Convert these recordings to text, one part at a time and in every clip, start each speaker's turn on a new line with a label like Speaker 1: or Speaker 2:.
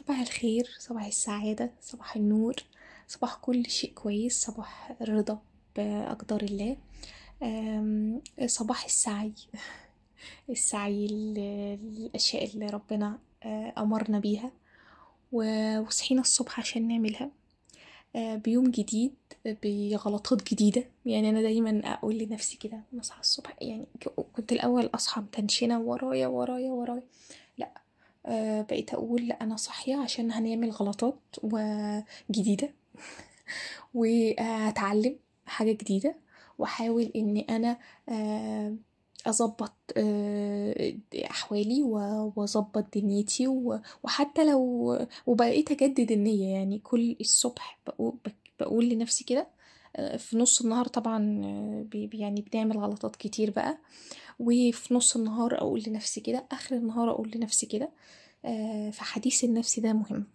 Speaker 1: صباح الخير صباح السعادة صباح النور صباح كل شيء كويس صباح الرضا بأقدار الله صباح السعي السعي للأشياء اللي ربنا آه، أمرنا بيها وصحينا الصبح عشان نعملها آه، بيوم جديد بغلطات جديدة يعني أنا دايما أقول لنفسي كده أصحى الصبح يعني كنت الأول أصحى متنشنة ورايا ورايا ورايا آه، بقيت أقول أنا صاحية عشان هنعمل غلطات جديدة وهتعلم حاجة جديدة وأحاول إن أنا آه، أظبط آه، أحوالي وأظبط دنيتي وحتى لو وبقيت أجدد النية يعني كل الصبح بقول لنفسي كده آه، في نص النهار طبعا آه، يعني بنعمل غلطات كتير بقى وفي نص النهار اقول لنفسي كده اخر النهار اقول لنفسي كده آه، فحديث النفس ده مهم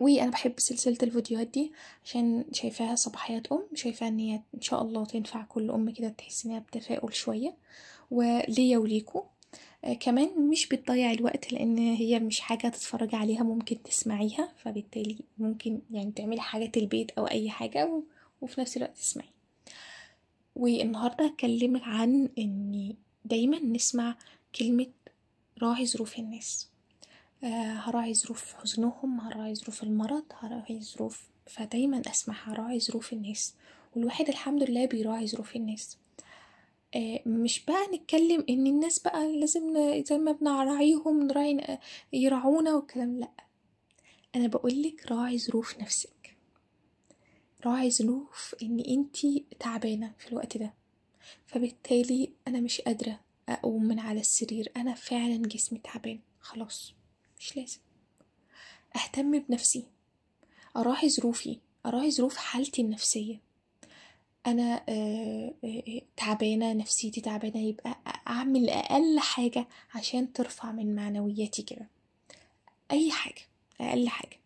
Speaker 1: وانا بحب سلسله الفيديوهات دي عشان شايفاها صباحيات ام شايفاها ان هي ان شاء الله تنفع كل ام كده تحس انها بتفاؤل شويه وليا وليكو آه كمان مش بتضيع الوقت لان هي مش حاجه تتفرج عليها ممكن تسمعيها فبالتالي ممكن يعني تعملي حاجات البيت او اي حاجه وفي نفس الوقت تسمعي والنهاردة هكلمك عن ان دايما نسمع كلمة راعي ظروف الناس آه هراعي ظروف حزنهم هراعي ظروف المرض هراعي ظروف فدايما اسمع هراعي ظروف الناس والواحد الحمد لله بيراعي ظروف الناس آه مش بقى نتكلم ان الناس بقى لازم زي ما بنراعيهم نراعي آه، يراعونا والكلام لا انا بقولك راعي ظروف نفسك راعي ظروف ان انتي تعبانة في الوقت ده فبالتالي انا مش قادرة اقوم من على السرير انا فعلا جسمي تعبان خلاص مش لازم اهتم بنفسي اراعي ظروفي اراعي ظروف حالتي النفسية انا آه، آه، آه، تعبانة نفسيتي تعبانة يبقى اعمل اقل حاجة عشان ترفع من معنوياتي كده اي حاجة اقل حاجة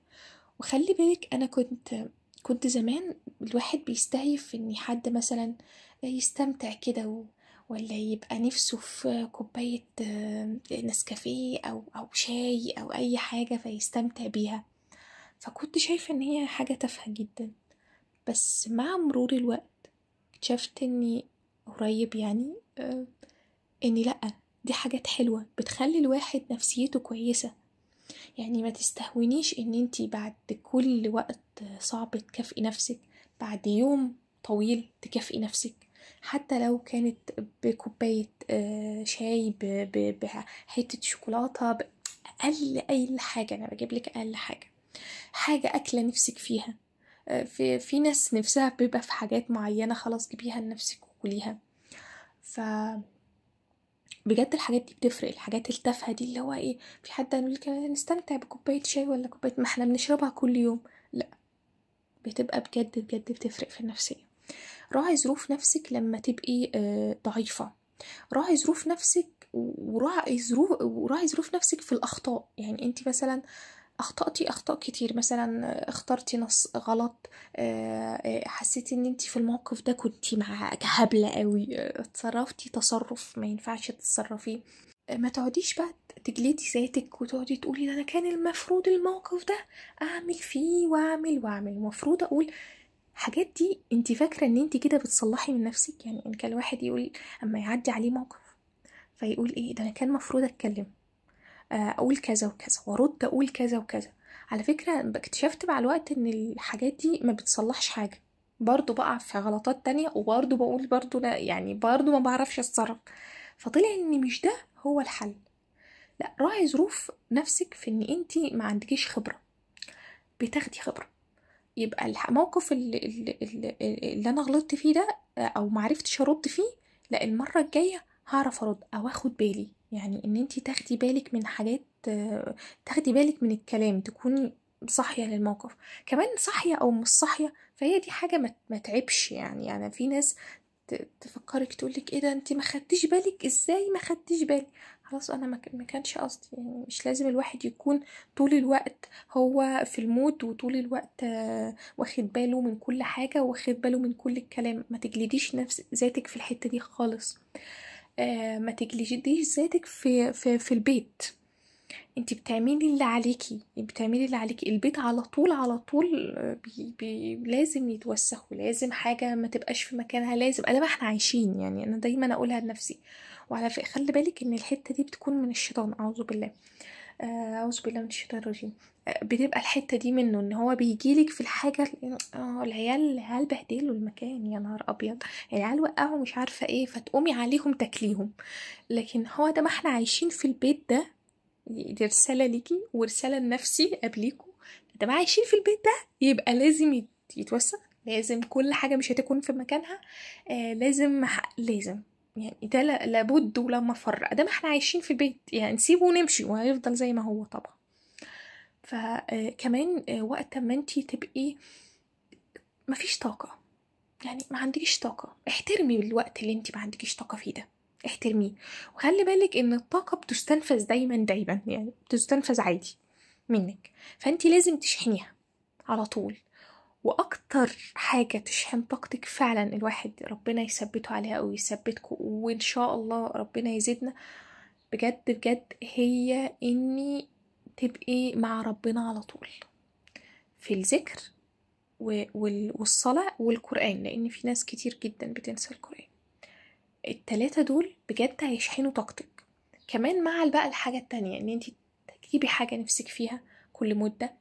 Speaker 1: وخلي بالك انا كنت كنت زمان الواحد بيستهيف ان حد مثلا يستمتع كده ولا يبقى نفسه في كوباية آه، نسكافيه أو, أو شاي أو أي حاجة فيستمتع بيها فكنت شايفة ان هي حاجة تافهة جدا بس مع مرور الوقت اكتشفت اني قريب يعني آه، اني لأ دي حاجات حلوة بتخلي الواحد نفسيته كويسة يعني ما تستهونيش ان انتي بعد كل وقت صعب تكافئي نفسك بعد يوم طويل تكافئي نفسك حتى لو كانت بكوباية آه، شاي بحتة شوكولاتة بأقل أي حاجة أنا بجيب لك أقل حاجة حاجة أكلة نفسك فيها آه، في, في ناس نفسها بيبقى في حاجات معينة خلاص جيبيها لنفسك وكليها ف بجد الحاجات دي بتفرق الحاجات التافهه دي اللي هو ايه في حد قال لك نستمتع بكوبايه شاي ولا كوبايه ما احنا بنشربها كل يوم لا بتبقى بجد بجد بتفرق في النفسيه راعي ظروف نفسك لما تبقي آه، ضعيفه راعي ظروف نفسك وراعي ظروف وراعي ظروف نفسك في الاخطاء يعني انت مثلا آه اخطاتي اخطاء كتير مثلا اخترتي نص غلط آه، آه، حسيتي ان انت في الموقف ده كنتي مع هبله قوي آه، اتصرفتي تصرف ما ينفعش تتصرفيه ما تقعديش بقى تجلدي ذاتك وتقعدي تقولي ده انا كان المفروض الموقف ده اعمل فيه واعمل واعمل المفروض اقول حاجات دي انت فاكره ان انت كده بتصلحي من نفسك يعني ان كان الواحد يقول اما يعدي عليه موقف فيقول ايه ده انا كان المفروض اتكلم آه، اقول كذا وكذا وارد اقول كذا وكذا على فكره اكتشفت مع الوقت ان الحاجات دي ما بتصلحش حاجه برضه بقع في غلطات تانية وبرضه بقول برضه لا يعني برضه ما بعرفش اتصرف فطلع ان مش ده هو الحل لا راعي ظروف نفسك في ان انت ما عندكيش خبره بتاخدي خبره يبقى الموقف اللي, اللي, اللي انا غلطت فيه ده آه، او معرفتش ارد فيه لا المره الجايه هعرف ارد او اخد بالي يعني ان انت تاخدي بالك من حاجات تاخدي بالك من الكلام تكوني صاحيه للموقف كمان صاحيه او مش صاحيه فهي دي حاجه ما تعبش يعني يعني في ناس تفكرك تقولك ايه ده انت ما خدتيش بالك ازاي ما خدتيش بالك خلاص انا ما كانش قصدي يعني مش لازم الواحد يكون طول الوقت هو في المود وطول الوقت واخد باله من كل حاجه واخد باله من كل الكلام ما تجلديش نفس ذاتك في الحته دي خالص آه، ما تجلديش ذاتك في, في, في البيت انت بتعملي اللي عليكي يعني بتعملي اللي عليكي البيت على طول على طول آه، بي بي لازم يتوسخ ولازم حاجه ما تبقاش في مكانها لازم ما احنا عايشين يعني انا دايما اقولها لنفسي وعلى فكره خلي بالك ان الحته دي بتكون من الشيطان اعوذ بالله آه، اعوذ بالله من الشيطان الرجيم آه، بتبقى الحته دي منه ان هو بيجيلك في الحاجه آه، العيال العيال بهدلوا المكان يا نهار ابيض العيال وقعوا مش عارفه ايه فتقومي عليهم تاكليهم لكن هو ده ما احنا عايشين في البيت ده دي رساله ليكي ورساله لنفسي قبليكوا ده ما عايشين في البيت ده يبقى لازم يتوسع لازم كل حاجه مش هتكون في مكانها آه لازم لازم يعني ده لابد ولا مفر ده ما احنا عايشين في البيت يعني نسيبه ونمشي وهيفضل زي ما هو طبعا فكمان آه، آه، وقت ما انتي تبقي مفيش طاقه يعني ما عندكيش طاقه احترمي الوقت اللي انتي ما عندكيش طاقه فيه ده احترميه وخلي بالك ان الطاقه بتستنفذ دايما دايما يعني بتستنفذ عادي منك فانت لازم تشحنيها على طول واكتر حاجه تشحن طاقتك فعلا الواحد ربنا يثبته عليها او يثبتكم وان شاء الله ربنا يزيدنا بجد بجد هي اني تبقي مع ربنا على طول في الذكر والصلاة والقرآن لأن في ناس كتير جدا بتنسى القرآن التلاتة دول بجد هيشحنوا طاقتك كمان مع بقى الحاجة التانية ان انت تجيبي حاجة نفسك فيها كل مدة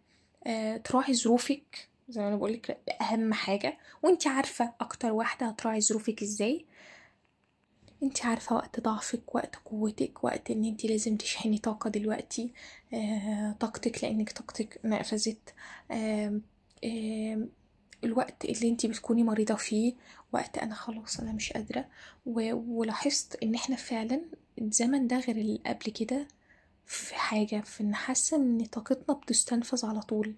Speaker 1: آه، تراعي ظروفك زي ما انا بقولك ده اهم حاجه وانت عارفه اكتر واحده هتراعي ظروفك ازاي انت عارفه وقت ضعفك وقت قوتك وقت ان انت لازم تشحني طاقه دلوقتي آه، طاقتك لانك طاقتك نقفزت آه، آه، الوقت اللي انت بتكوني مريضه فيه وقت انا خلاص انا مش قادره و... ولاحظت ان احنا فعلا الزمن ده غير اللي قبل كده في حاجه في ان حاسه ان طاقتنا بتستنفذ على طول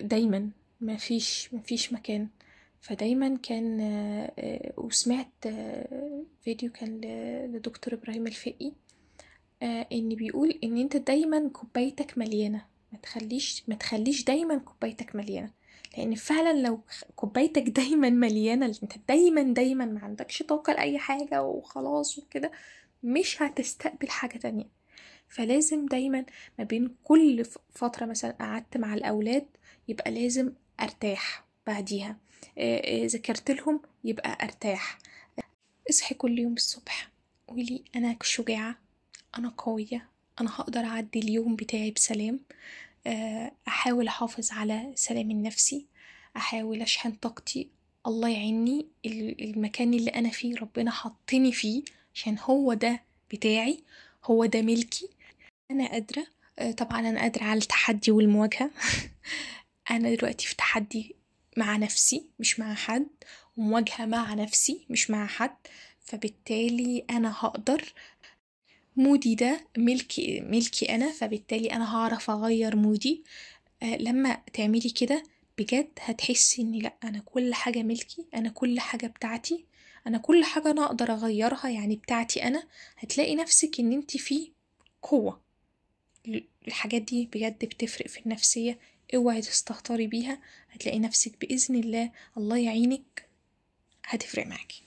Speaker 1: دايما ما فيش ما فيش مكان فدايما كان آه، وسمعت آه، فيديو كان لدكتور ابراهيم الفقي آه، ان بيقول ان انت دايما كوبايتك مليانه ما تخليش ما تخليش دايما كوبايتك مليانه لان فعلا لو كوبايتك دايما مليانه انت دايما دايما ما عندكش طاقه لاي حاجه وخلاص وكده مش هتستقبل حاجه تانية فلازم دايما ما بين كل فتره مثلا قعدت مع الاولاد يبقى لازم أرتاح بعديها آه، آه، ذكرت لهم يبقى أرتاح اصحي كل يوم الصبح قولي أنا شجاعة أنا قوية أنا هقدر أعدي اليوم بتاعي بسلام آه، أحاول أحافظ على سلام النفسي أحاول أشحن طاقتي الله يعيني المكان اللي أنا فيه ربنا حطني فيه عشان هو ده بتاعي هو ده ملكي أنا قادرة طبعا أنا قادرة على التحدي والمواجهة أنا دلوقتي في تحدي مع نفسي مش مع حد ومواجهة مع نفسي مش مع حد فبالتالي أنا هقدر مودي ده ملكي ملكي أنا فبالتالي أنا هعرف أغير مودي آه لما تعملي كده بجد هتحسي إن لأ أنا كل حاجة ملكي أنا كل حاجة بتاعتي أنا كل حاجة أنا أقدر أغيرها يعني بتاعتي أنا هتلاقي نفسك إن أنت في قوة الحاجات دي بجد بتفرق في النفسية اوعي تستهتري بيها هتلاقي نفسك بإذن الله الله يعينك هتفرق معاكي